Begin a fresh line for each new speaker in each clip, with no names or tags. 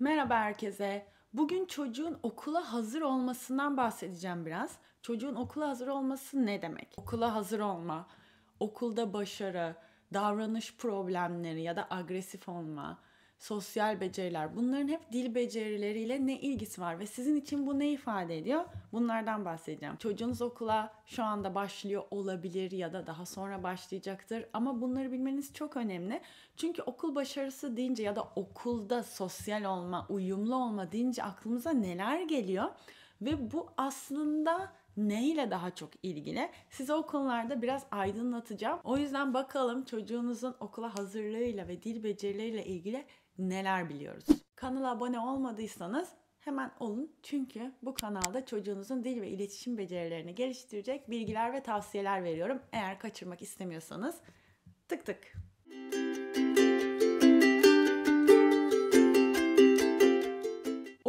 Merhaba herkese. Bugün çocuğun okula hazır olmasından bahsedeceğim biraz. Çocuğun okula hazır olması ne demek? Okula hazır olma, okulda başarı, davranış problemleri ya da agresif olma, sosyal beceriler bunların hep dil becerileriyle ne ilgisi var ve sizin için bu ne ifade ediyor? Bunlardan bahsedeceğim. Çocuğunuz okula şu anda başlıyor olabilir ya da daha sonra başlayacaktır ama bunları bilmeniz çok önemli. Çünkü okul başarısı deyince ya da okulda sosyal olma, uyumlu olma deyince aklımıza neler geliyor? Ve bu aslında neyle daha çok ilgili? Size o konularda biraz aydınlatacağım. O yüzden bakalım çocuğunuzun okula hazırlığıyla ve dil becerileriyle ilgili neler biliyoruz? Kanala abone olmadıysanız hemen olun. Çünkü bu kanalda çocuğunuzun dil ve iletişim becerilerini geliştirecek bilgiler ve tavsiyeler veriyorum. Eğer kaçırmak istemiyorsanız tık tık. Müzik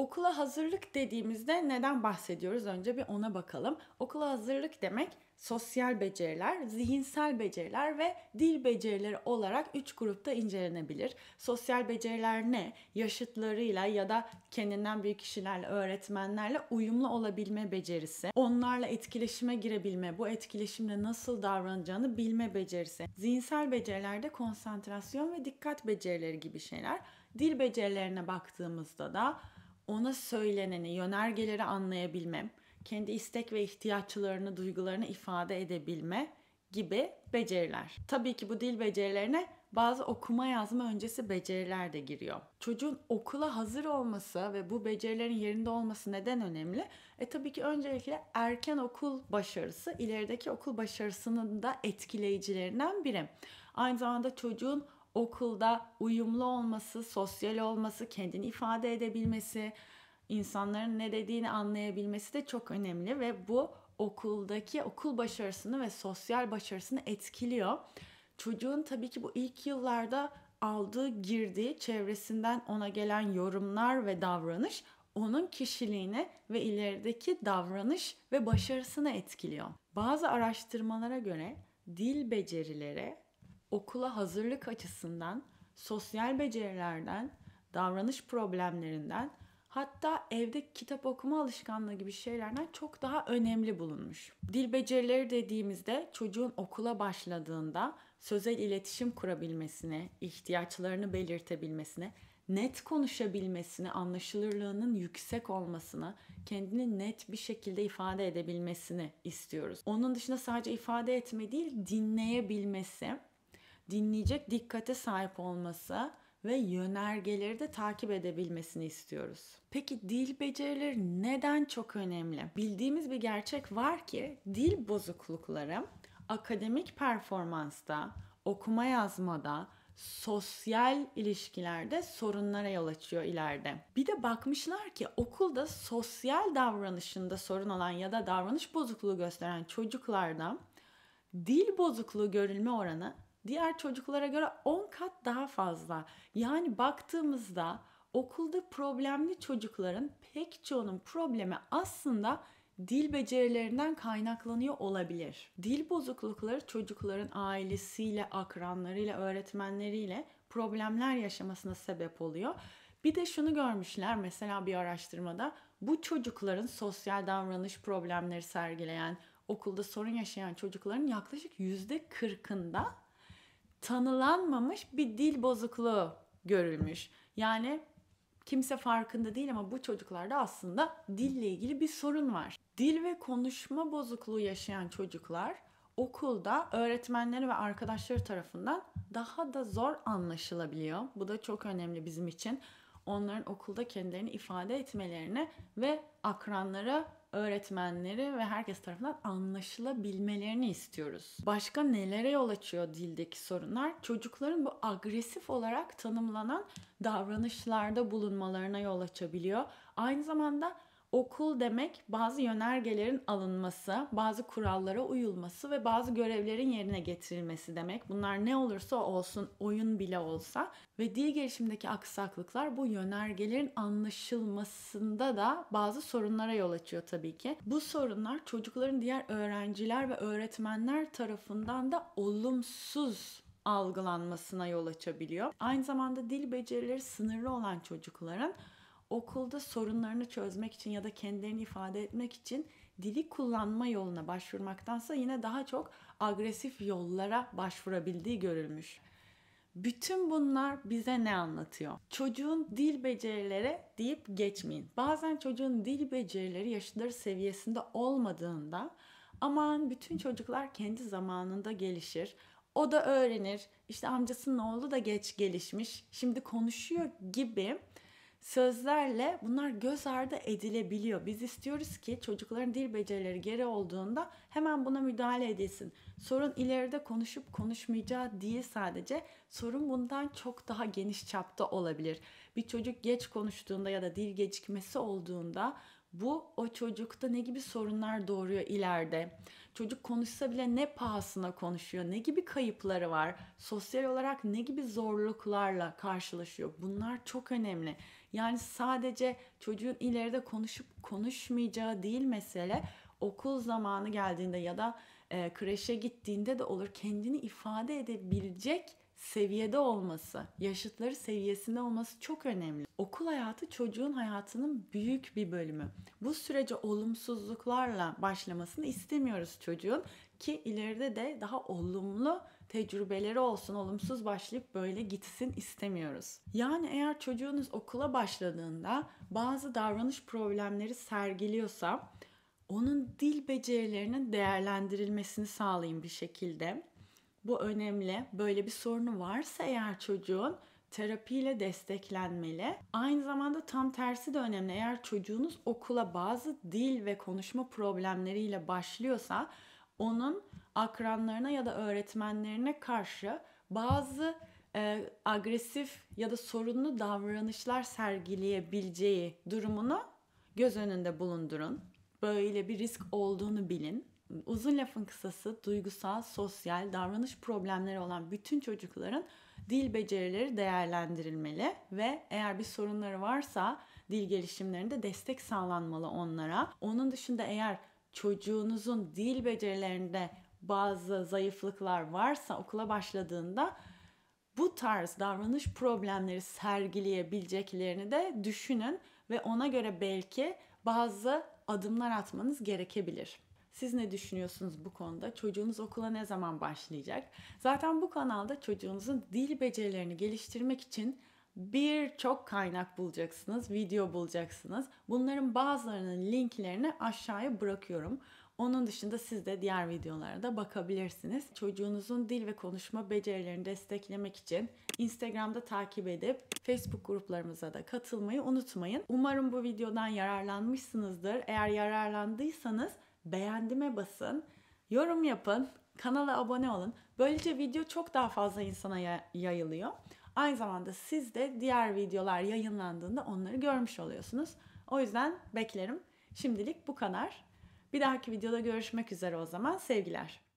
okula hazırlık dediğimizde neden bahsediyoruz? Önce bir ona bakalım. Okula hazırlık demek sosyal beceriler, zihinsel beceriler ve dil becerileri olarak 3 grupta incelenebilir. Sosyal beceriler ne? Yaşıtlarıyla ya da kendinden büyük kişilerle, öğretmenlerle uyumlu olabilme becerisi. Onlarla etkileşime girebilme, bu etkileşimle nasıl davranacağını bilme becerisi. Zihinsel becerilerde konsantrasyon ve dikkat becerileri gibi şeyler. Dil becerilerine baktığımızda da ona söyleneni, yönergeleri anlayabilmem, kendi istek ve ihtiyaçlarını, duygularını ifade edebilme gibi beceriler. Tabii ki bu dil becerilerine bazı okuma yazma öncesi beceriler de giriyor. Çocuğun okula hazır olması ve bu becerilerin yerinde olması neden önemli? E tabii ki öncelikle erken okul başarısı ilerideki okul başarısının da etkileyicilerinden biri. Aynı zamanda çocuğun okulda uyumlu olması, sosyal olması, kendini ifade edebilmesi, insanların ne dediğini anlayabilmesi de çok önemli ve bu okuldaki okul başarısını ve sosyal başarısını etkiliyor. Çocuğun tabii ki bu ilk yıllarda aldığı, girdiği çevresinden ona gelen yorumlar ve davranış onun kişiliğini ve ilerideki davranış ve başarısını etkiliyor. Bazı araştırmalara göre dil becerileri okula hazırlık açısından, sosyal becerilerden, davranış problemlerinden hatta evde kitap okuma alışkanlığı gibi şeylerden çok daha önemli bulunmuş. Dil becerileri dediğimizde çocuğun okula başladığında sözel iletişim kurabilmesine, ihtiyaçlarını belirtebilmesine, net konuşabilmesini, anlaşılırlığının yüksek olmasını, kendini net bir şekilde ifade edebilmesini istiyoruz. Onun dışında sadece ifade etme değil, dinleyebilmesi, dinleyecek dikkate sahip olması ve yönergeleri de takip edebilmesini istiyoruz. Peki dil becerileri neden çok önemli? Bildiğimiz bir gerçek var ki dil bozuklukları akademik performansta, okuma yazmada, sosyal ilişkilerde sorunlara yol açıyor ileride. Bir de bakmışlar ki okulda sosyal davranışında sorun olan ya da davranış bozukluğu gösteren çocuklarda dil bozukluğu görülme oranı diğer çocuklara göre 10 kat daha fazla. Yani baktığımızda okulda problemli çocukların pek çoğunun problemi aslında dil becerilerinden kaynaklanıyor olabilir. Dil bozuklukları çocukların ailesiyle, akranlarıyla, öğretmenleriyle problemler yaşamasına sebep oluyor. Bir de şunu görmüşler mesela bir araştırmada bu çocukların sosyal davranış problemleri sergileyen, okulda sorun yaşayan çocukların yaklaşık %40'ında tanılanmamış bir dil bozukluğu görülmüş. Yani kimse farkında değil ama bu çocuklarda aslında dille ilgili bir sorun var. Dil ve konuşma bozukluğu yaşayan çocuklar okulda öğretmenleri ve arkadaşları tarafından daha da zor anlaşılabiliyor. Bu da çok önemli bizim için. Onların okulda kendilerini ifade etmelerine ve akranlara öğretmenleri ve herkes tarafından anlaşılabilmelerini istiyoruz. Başka nelere yol açıyor dildeki sorunlar? Çocukların bu agresif olarak tanımlanan davranışlarda bulunmalarına yol açabiliyor. Aynı zamanda Okul demek bazı yönergelerin alınması, bazı kurallara uyulması ve bazı görevlerin yerine getirilmesi demek. Bunlar ne olursa olsun, oyun bile olsa ve dil gelişimindeki aksaklıklar bu yönergelerin anlaşılmasında da bazı sorunlara yol açıyor tabii ki. Bu sorunlar çocukların diğer öğrenciler ve öğretmenler tarafından da olumsuz algılanmasına yol açabiliyor. Aynı zamanda dil becerileri sınırlı olan çocukların okulda sorunlarını çözmek için ya da kendilerini ifade etmek için dili kullanma yoluna başvurmaktansa yine daha çok agresif yollara başvurabildiği görülmüş. Bütün bunlar bize ne anlatıyor? Çocuğun dil becerileri deyip geçmeyin. Bazen çocuğun dil becerileri yaşları seviyesinde olmadığında aman bütün çocuklar kendi zamanında gelişir. O da öğrenir. İşte amcasının oğlu da geç gelişmiş. Şimdi konuşuyor gibi sözlerle bunlar göz ardı edilebiliyor. Biz istiyoruz ki çocukların dil becerileri geri olduğunda hemen buna müdahale edilsin. Sorun ileride konuşup konuşmayacağı değil sadece. Sorun bundan çok daha geniş çapta olabilir. Bir çocuk geç konuştuğunda ya da dil gecikmesi olduğunda bu o çocukta ne gibi sorunlar doğuruyor ileride? Çocuk konuşsa bile ne pahasına konuşuyor? Ne gibi kayıpları var? Sosyal olarak ne gibi zorluklarla karşılaşıyor? Bunlar çok önemli. Yani sadece çocuğun ileride konuşup konuşmayacağı değil mesele. Okul zamanı geldiğinde ya da e, kreşe gittiğinde de olur kendini ifade edebilecek seviyede olması, yaşıtları seviyesinde olması çok önemli. Okul hayatı çocuğun hayatının büyük bir bölümü. Bu sürece olumsuzluklarla başlamasını istemiyoruz çocuğun ki ileride de daha olumlu tecrübeleri olsun, olumsuz başlayıp böyle gitsin istemiyoruz. Yani eğer çocuğunuz okula başladığında bazı davranış problemleri sergiliyorsa onun dil becerilerinin değerlendirilmesini sağlayın bir şekilde. Bu önemli. Böyle bir sorunu varsa eğer çocuğun terapiyle desteklenmeli. Aynı zamanda tam tersi de önemli. Eğer çocuğunuz okula bazı dil ve konuşma problemleriyle başlıyorsa onun akranlarına ya da öğretmenlerine karşı bazı e, agresif ya da sorunlu davranışlar sergileyebileceği durumunu göz önünde bulundurun. Böyle bir risk olduğunu bilin uzun lafın kısası duygusal, sosyal, davranış problemleri olan bütün çocukların dil becerileri değerlendirilmeli ve eğer bir sorunları varsa dil gelişimlerinde destek sağlanmalı onlara. Onun dışında eğer çocuğunuzun dil becerilerinde bazı zayıflıklar varsa okula başladığında bu tarz davranış problemleri sergileyebileceklerini de düşünün ve ona göre belki bazı adımlar atmanız gerekebilir. Siz ne düşünüyorsunuz bu konuda? Çocuğunuz okula ne zaman başlayacak? Zaten bu kanalda çocuğunuzun dil becerilerini geliştirmek için birçok kaynak bulacaksınız, video bulacaksınız. Bunların bazılarının linklerini aşağıya bırakıyorum. Onun dışında siz de diğer videolara da bakabilirsiniz. Çocuğunuzun dil ve konuşma becerilerini desteklemek için Instagram'da takip edip Facebook gruplarımıza da katılmayı unutmayın. Umarım bu videodan yararlanmışsınızdır. Eğer yararlandıysanız beğendime basın, yorum yapın, kanala abone olun. Böylece video çok daha fazla insana yayılıyor. Aynı zamanda siz de diğer videolar yayınlandığında onları görmüş oluyorsunuz. O yüzden beklerim. Şimdilik bu kadar. Bir dahaki videoda görüşmek üzere o zaman. Sevgiler.